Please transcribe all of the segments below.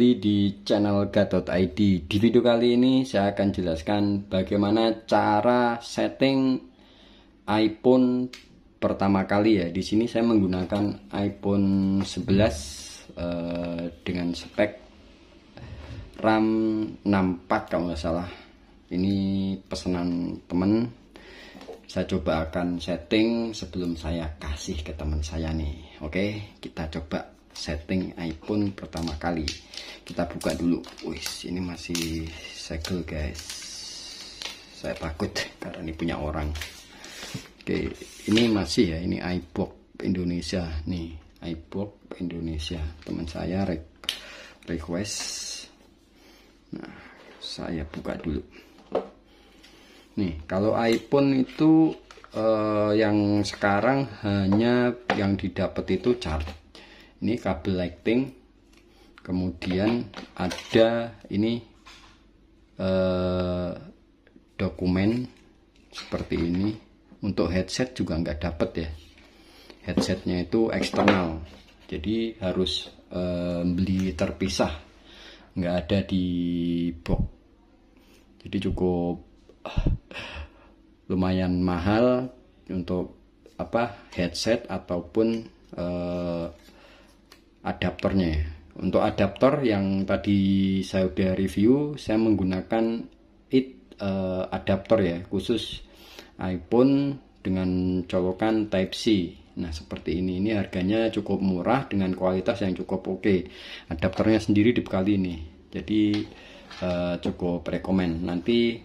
kembali di channel Gatot ID. Di video kali ini saya akan jelaskan bagaimana cara setting iPhone pertama kali ya Di sini saya menggunakan iPhone 11 eh, dengan spek RAM 64 kalau nggak salah Ini pesanan temen Saya coba akan setting sebelum saya kasih ke teman saya nih Oke kita coba setting iPhone pertama kali kita buka dulu wis ini masih segel guys saya takut karena ini punya orang oke ini masih ya ini ipod Indonesia nih ipod Indonesia teman saya request nah saya buka dulu nih kalau iPhone itu eh, yang sekarang hanya yang didapat itu charge ini kabel lighting kemudian ada ini eh, dokumen seperti ini untuk headset juga nggak dapet ya headsetnya itu eksternal jadi harus eh, beli terpisah nggak ada di box jadi cukup lumayan mahal untuk apa headset ataupun eh, adaptornya untuk adaptor yang tadi saya udah review saya menggunakan it uh, adaptor ya khusus iPhone dengan colokan Type C Nah seperti ini, ini harganya cukup murah dengan kualitas yang cukup oke okay. adaptornya sendiri dibekali ini Jadi uh, cukup rekomen Nanti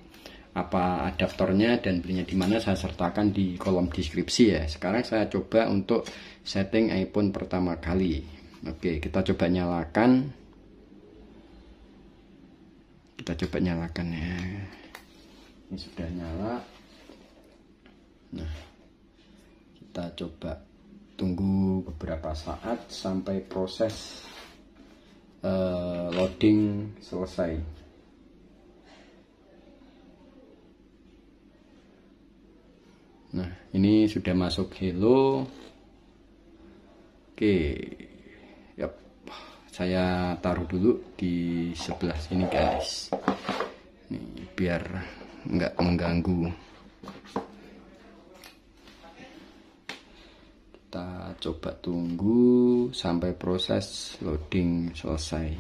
apa adaptornya dan belinya di mana saya sertakan di kolom deskripsi ya Sekarang saya coba untuk setting iPhone pertama kali Oke, kita coba nyalakan. Kita coba nyalakan ya. Ini sudah nyala. Nah, kita coba tunggu beberapa saat sampai proses uh, loading selesai. Nah, ini sudah masuk Hello. Oke. Okay saya taruh dulu di sebelah sini guys Nih, biar nggak mengganggu kita coba tunggu sampai proses loading selesai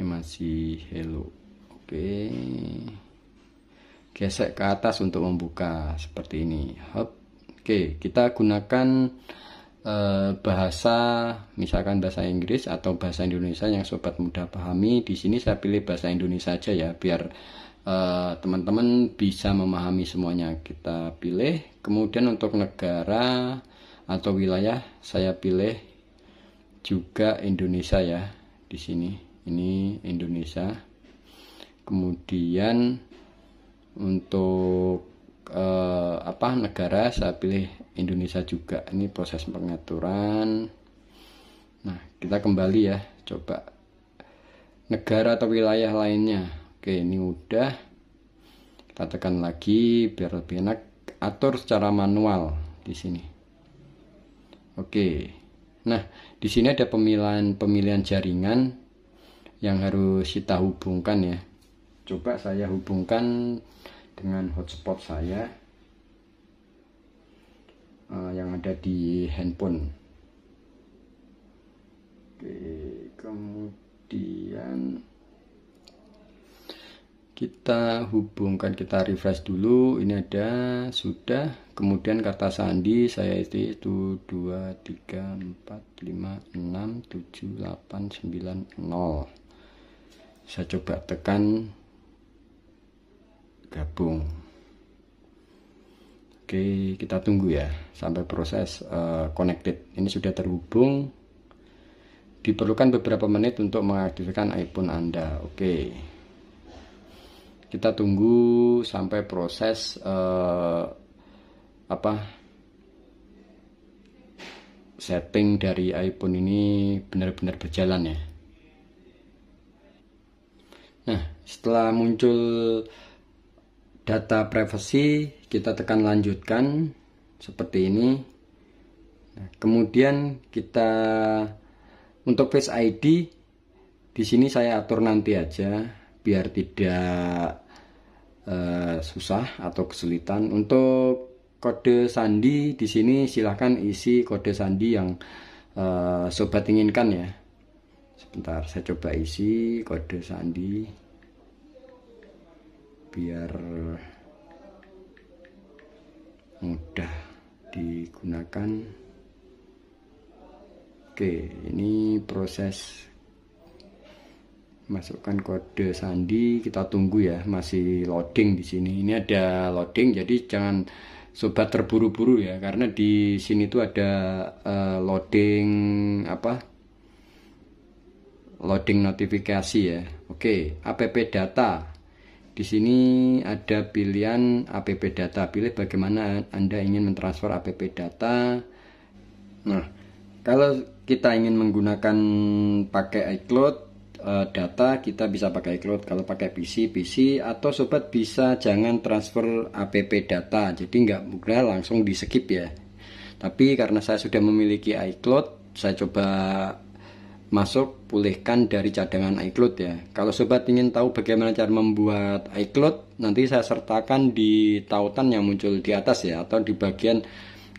ini masih hello oke gesek ke atas untuk membuka seperti ini Hop. oke kita gunakan Eh, bahasa misalkan bahasa Inggris atau bahasa Indonesia yang sobat mudah pahami di sini saya pilih bahasa Indonesia aja ya biar eh, teman-teman uh, bisa memahami semuanya kita pilih kemudian untuk negara atau wilayah saya pilih juga Indonesia ya di sini ini Indonesia kemudian untuk uh, apa negara saya pilih Indonesia juga ini proses pengaturan nah kita kembali ya coba negara atau wilayah lainnya oke ini udah kita tekan lagi biar lebih enak atur secara manual di sini oke nah di sini ada pemilihan pemilihan jaringan yang harus kita hubungkan ya coba saya hubungkan dengan hotspot saya Eh, yang ada di handphone oke kemudian kita hubungkan kita refresh dulu ini ada sudah kemudian kata sandi saya itu, itu 2 3 4 5 6 7 8 9 0 saya coba tekan gabung Oke, kita tunggu ya sampai proses uh, connected. Ini sudah terhubung. Diperlukan beberapa menit untuk mengaktifkan iPhone Anda. Oke. Kita tunggu sampai proses uh, apa? setting dari iPhone ini benar-benar berjalan ya. Nah, setelah muncul data privacy kita tekan lanjutkan seperti ini nah, kemudian kita untuk face ID di sini saya atur nanti aja biar tidak uh, susah atau kesulitan untuk kode sandi di sini silahkan isi kode sandi yang uh, sobat inginkan ya sebentar saya coba isi kode sandi biar mudah digunakan oke ini proses masukkan kode sandi kita tunggu ya masih loading di sini ini ada loading jadi jangan sobat terburu-buru ya karena di sini tuh ada uh, loading apa loading notifikasi ya oke app data di sini ada pilihan APP data, pilih bagaimana Anda ingin mentransfer APP data. Nah, kalau kita ingin menggunakan pakai iCloud eh, data, kita bisa pakai iCloud. Kalau pakai PC, PC atau sobat bisa jangan transfer APP data. Jadi nggak mudah langsung di skip ya. Tapi karena saya sudah memiliki iCloud, saya coba masuk pulihkan dari cadangan iCloud ya. Kalau sobat ingin tahu bagaimana cara membuat iCloud, nanti saya sertakan di tautan yang muncul di atas ya atau di bagian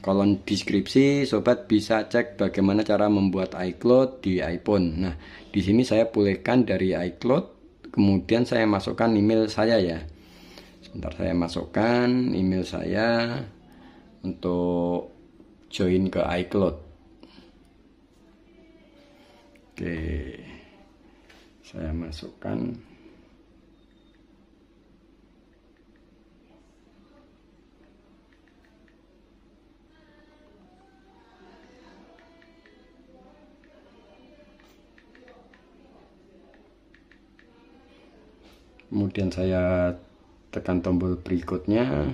kolom deskripsi sobat bisa cek bagaimana cara membuat iCloud di iPhone. Nah, di sini saya pulihkan dari iCloud, kemudian saya masukkan email saya ya. Sebentar saya masukkan email saya untuk join ke iCloud. Oke, saya masukkan kemudian saya tekan tombol berikutnya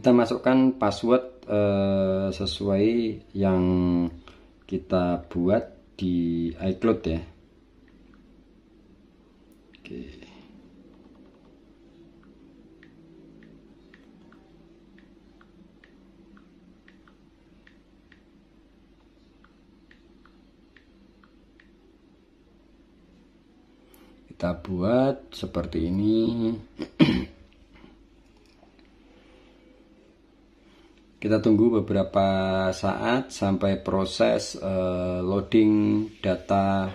kita masukkan password eh, sesuai yang kita buat di iCloud ya oke kita buat seperti ini Kita tunggu beberapa saat sampai proses uh, loading data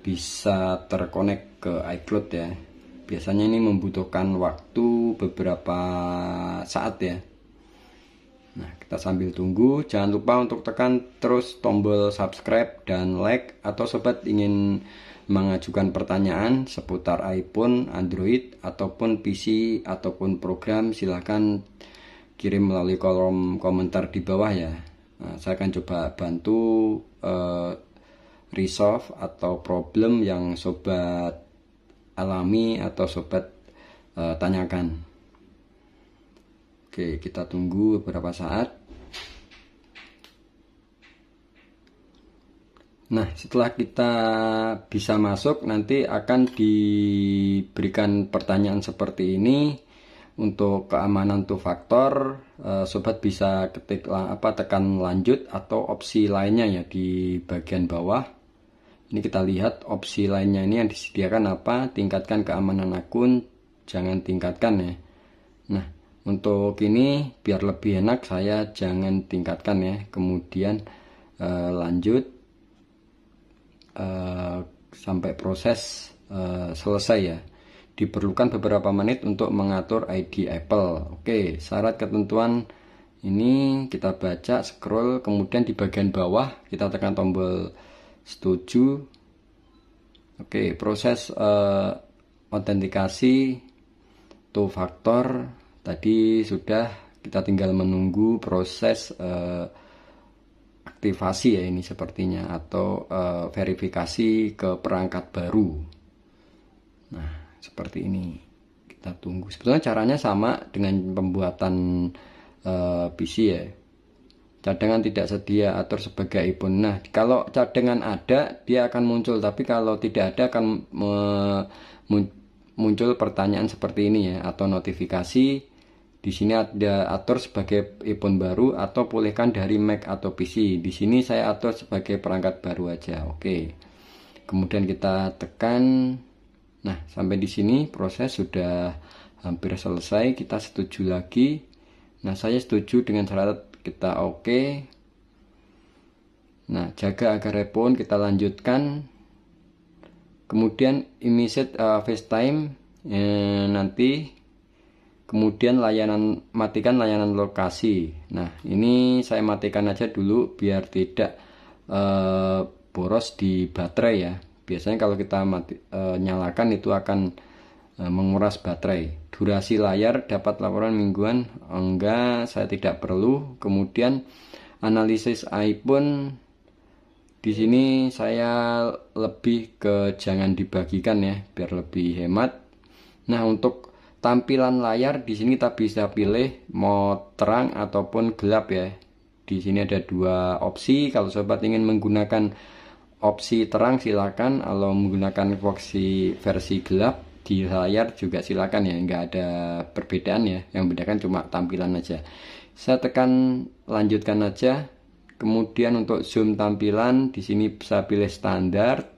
bisa terkonek ke iCloud ya. Biasanya ini membutuhkan waktu beberapa saat ya. Nah, kita sambil tunggu, jangan lupa untuk tekan terus tombol subscribe dan like atau sobat ingin mengajukan pertanyaan seputar iPhone, Android, ataupun PC, ataupun program, silahkan kirim melalui kolom komentar di bawah ya nah, saya akan coba bantu uh, resolve atau problem yang sobat alami atau sobat uh, tanyakan oke kita tunggu beberapa saat Nah, setelah kita bisa masuk, nanti akan diberikan pertanyaan seperti ini untuk keamanan tuh faktor eh, sobat bisa ketik apa tekan lanjut atau opsi lainnya ya di bagian bawah ini kita lihat opsi lainnya ini yang disediakan apa tingkatkan keamanan akun jangan tingkatkan ya nah untuk ini biar lebih enak saya jangan tingkatkan ya kemudian uh, lanjut uh, sampai proses uh, selesai ya diperlukan beberapa menit untuk mengatur ID Apple. Oke, syarat ketentuan ini kita baca, scroll, kemudian di bagian bawah kita tekan tombol setuju. Oke, proses uh, autentikasi two faktor tadi sudah kita tinggal menunggu proses uh, aktivasi ya ini sepertinya atau uh, verifikasi ke perangkat baru. Nah, seperti ini kita tunggu sebetulnya caranya sama dengan pembuatan uh, PC ya cadangan tidak sedia atur sebagai ipun nah kalau cadangan ada dia akan muncul tapi kalau tidak ada akan muncul pertanyaan seperti ini ya atau notifikasi di sini ada atur sebagai ipun baru atau pulihkan dari Mac atau PC di sini saya atur sebagai perangkat baru aja oke kemudian kita tekan Nah, sampai di sini proses sudah hampir selesai, kita setuju lagi. Nah, saya setuju dengan syarat kita oke. Okay. Nah, jaga agar repot kita lanjutkan. Kemudian imiset uh, eh, FaceTime eh, nanti kemudian layanan matikan layanan lokasi. Nah, ini saya matikan aja dulu biar tidak eh, boros di baterai ya biasanya kalau kita mati, e, nyalakan itu akan e, menguras baterai durasi layar dapat laporan mingguan enggak saya tidak perlu kemudian analisis iPhone di sini saya lebih ke jangan dibagikan ya biar lebih hemat nah untuk tampilan layar di sini kita bisa pilih mau terang ataupun gelap ya di sini ada dua opsi kalau sobat ingin menggunakan opsi terang silakan kalau menggunakan proxy versi gelap di layar juga silakan ya nggak ada perbedaan ya yang bedakan kan cuma tampilan aja saya tekan lanjutkan aja kemudian untuk zoom tampilan di sini saya pilih standar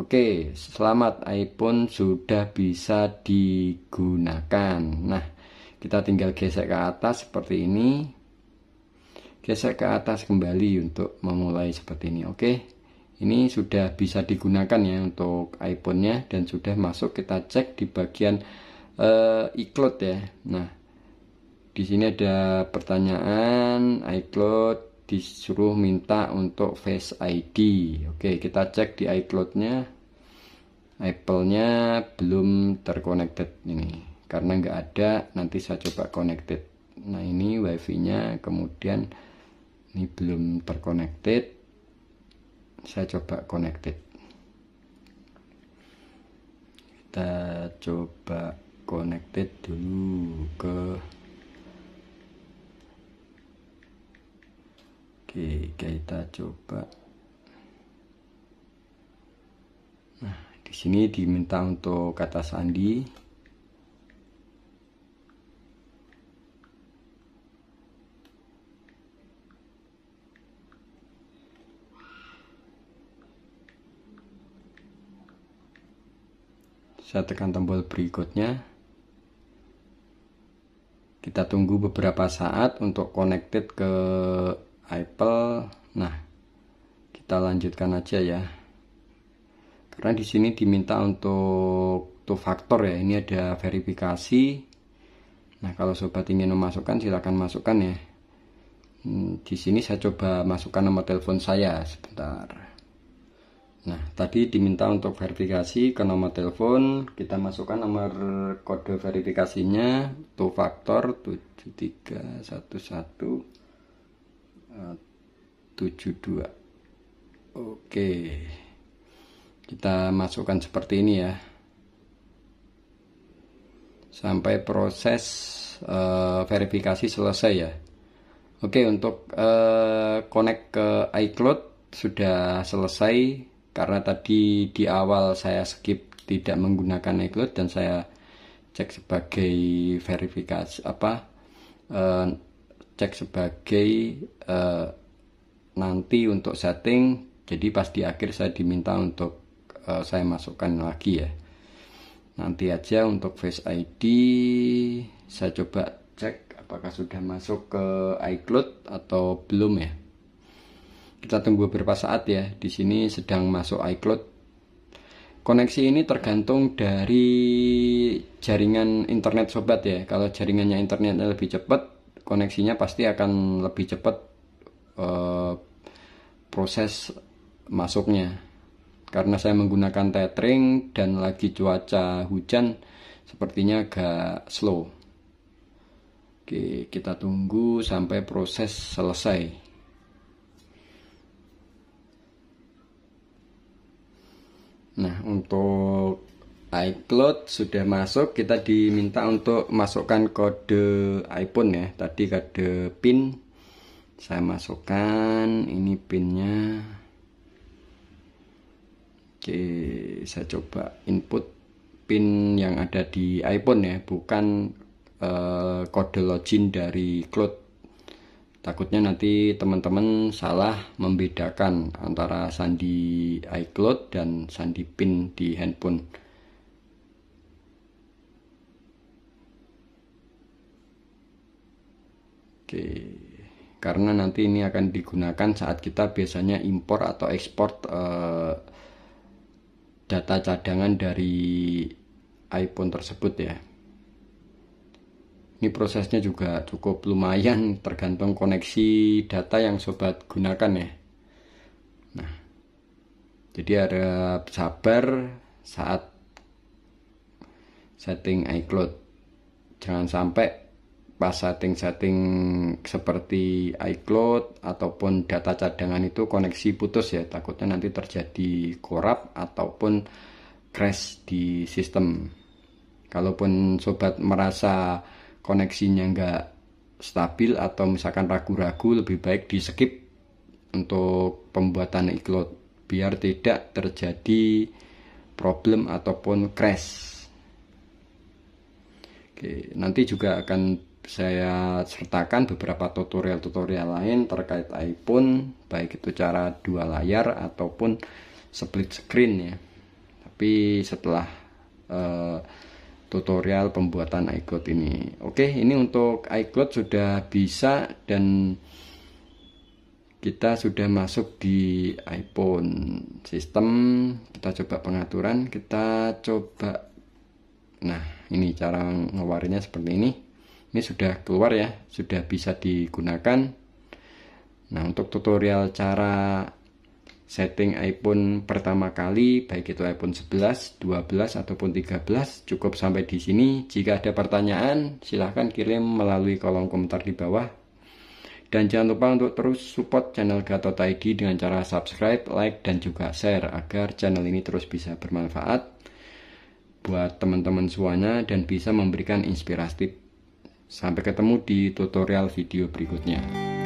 Oke selamat iPhone sudah bisa digunakan nah kita tinggal gesek ke atas seperti ini geser ke atas kembali untuk memulai seperti ini oke ini sudah bisa digunakan ya untuk iPhone-nya dan sudah masuk kita cek di bagian uh, iCloud ya nah di sini ada pertanyaan iCloud disuruh minta untuk Face ID oke kita cek di iCloud-nya Apple-nya belum terconnected ini karena nggak ada nanti saya coba connected nah ini wifi nya kemudian ini belum terconnected saya coba connected kita coba connected dulu ke oke kita coba nah di sini diminta untuk kata sandi Saya tekan tombol berikutnya. Kita tunggu beberapa saat untuk connected ke Apple. Nah, kita lanjutkan aja ya. Karena di sini diminta untuk two factor ya. Ini ada verifikasi. Nah, kalau sobat ingin memasukkan silahkan masukkan ya. Hmm, di sini saya coba masukkan nomor telepon saya sebentar. Nah, tadi diminta untuk verifikasi ke nomor telepon, kita masukkan nomor kode verifikasinya, two faktor 731172. 72. Oke. Kita masukkan seperti ini ya. Sampai proses uh, verifikasi selesai ya. Oke, untuk uh, connect ke iCloud sudah selesai karena tadi di awal saya skip tidak menggunakan iCloud dan saya cek sebagai verifikasi apa eh, cek sebagai eh, nanti untuk setting jadi pas di akhir saya diminta untuk eh, saya masukkan lagi ya nanti aja untuk Face ID saya coba cek apakah sudah masuk ke iCloud atau belum ya kita tunggu beberapa saat ya. Di sini sedang masuk iCloud. Koneksi ini tergantung dari jaringan internet sobat ya. Kalau jaringannya internetnya lebih cepat, koneksinya pasti akan lebih cepat uh, proses masuknya. Karena saya menggunakan tethering dan lagi cuaca hujan, sepertinya agak slow. Oke, kita tunggu sampai proses selesai. Nah untuk iCloud sudah masuk kita diminta untuk masukkan kode iPhone ya tadi kode pin saya masukkan ini pinnya oke saya coba input pin yang ada di iPhone ya bukan uh, kode login dari cloud takutnya nanti teman-teman salah membedakan antara sandi iCloud dan sandi pin di handphone oke karena nanti ini akan digunakan saat kita biasanya impor atau ekspor eh, data cadangan dari iPhone tersebut ya ini prosesnya juga cukup lumayan tergantung koneksi data yang sobat gunakan ya nah jadi ada sabar saat setting iCloud jangan sampai pas setting-setting seperti iCloud ataupun data cadangan itu koneksi putus ya takutnya nanti terjadi korup ataupun crash di sistem kalaupun sobat merasa koneksinya nggak stabil atau misalkan ragu-ragu lebih baik di skip untuk pembuatan iCloud biar tidak terjadi problem ataupun crash Oke, nanti juga akan saya sertakan beberapa tutorial-tutorial lain terkait iPhone baik itu cara dua layar ataupun split screen ya tapi setelah uh, tutorial pembuatan iCloud ini oke ini untuk iCloud sudah bisa dan kita sudah masuk di iPhone sistem kita coba pengaturan kita coba nah ini cara ngeluarinya seperti ini ini sudah keluar ya sudah bisa digunakan nah untuk tutorial cara setting iPhone pertama kali baik itu iPhone 11, 12 ataupun 13 cukup sampai di sini jika ada pertanyaan silahkan kirim melalui kolom komentar di bawah dan jangan lupa untuk terus support channel Gatot ID dengan cara subscribe, like, dan juga share agar channel ini terus bisa bermanfaat buat teman-teman semuanya dan bisa memberikan inspirasi. Sampai ketemu di tutorial video berikutnya.